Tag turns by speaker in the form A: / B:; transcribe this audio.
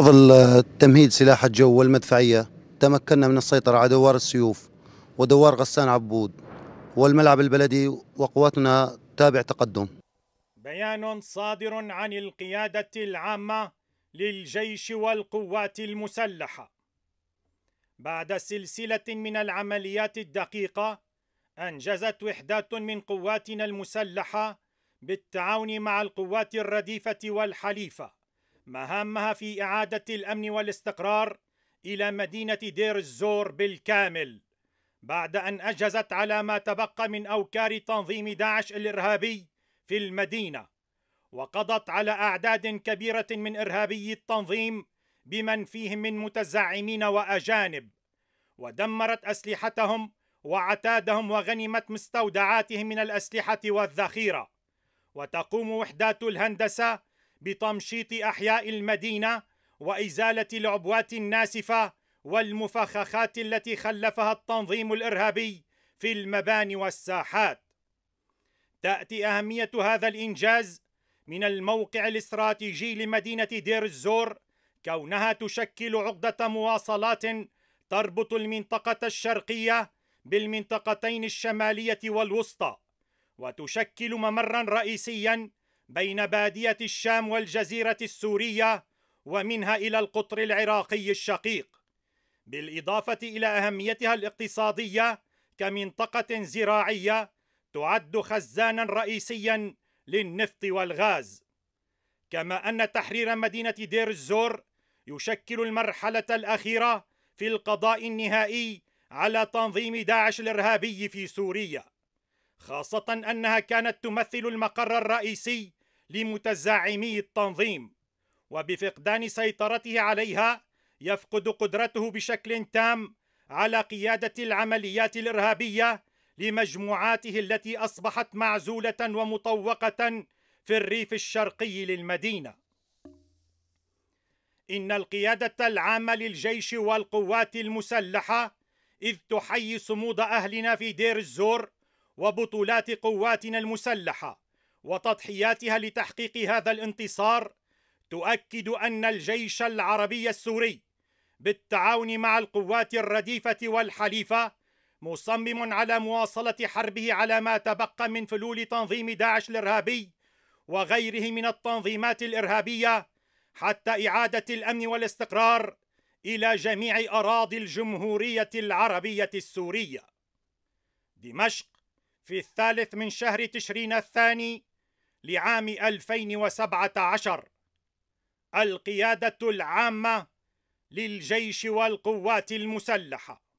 A: بفضل آه، تمهيد سلاح الجو والمدفعية تمكنا من السيطرة على دوار السيوف ودوار غسان عبود والملعب البلدي وقواتنا تابع تقدم
B: بيان صادر عن القيادة العامة للجيش والقوات المسلحة بعد سلسلة من العمليات الدقيقة أنجزت وحدات من قواتنا المسلحة بالتعاون مع القوات الرديفة والحليفة مهامها في إعادة الأمن والاستقرار إلى مدينة دير الزور بالكامل بعد أن أجهزت على ما تبقى من أوكار تنظيم داعش الإرهابي في المدينة وقضت على أعداد كبيرة من إرهابي التنظيم بمن فيهم من متزعمين وأجانب ودمرت أسلحتهم وعتادهم وغنمت مستودعاتهم من الأسلحة والذخيرة وتقوم وحدات الهندسة بتمشيط احياء المدينه وازاله العبوات الناسفه والمفخخات التي خلفها التنظيم الارهابي في المباني والساحات تاتي اهميه هذا الانجاز من الموقع الاستراتيجي لمدينه دير الزور كونها تشكل عقده مواصلات تربط المنطقه الشرقيه بالمنطقتين الشماليه والوسطى وتشكل ممرا رئيسيا بين بادية الشام والجزيرة السورية ومنها إلى القطر العراقي الشقيق بالإضافة إلى أهميتها الاقتصادية كمنطقة زراعية تعد خزانا رئيسيا للنفط والغاز كما أن تحرير مدينة دير الزور يشكل المرحلة الأخيرة في القضاء النهائي على تنظيم داعش الإرهابي في سوريا خاصة أنها كانت تمثل المقر الرئيسي لمتزعمي التنظيم وبفقدان سيطرته عليها يفقد قدرته بشكل تام على قيادة العمليات الإرهابية لمجموعاته التي أصبحت معزولة ومطوقة في الريف الشرقي للمدينة إن القيادة العامة للجيش والقوات المسلحة إذ تحيي صمود أهلنا في دير الزور وبطولات قواتنا المسلحة وتضحياتها لتحقيق هذا الانتصار تؤكد ان الجيش العربي السوري بالتعاون مع القوات الرديفه والحليفه مصمم على مواصله حربه على ما تبقى من فلول تنظيم داعش الارهابي وغيره من التنظيمات الارهابيه حتى اعاده الامن والاستقرار الى جميع اراضي الجمهوريه العربيه السوريه دمشق في الثالث من شهر تشرين الثاني لعام 2017 القيادة العامة للجيش والقوات المسلحة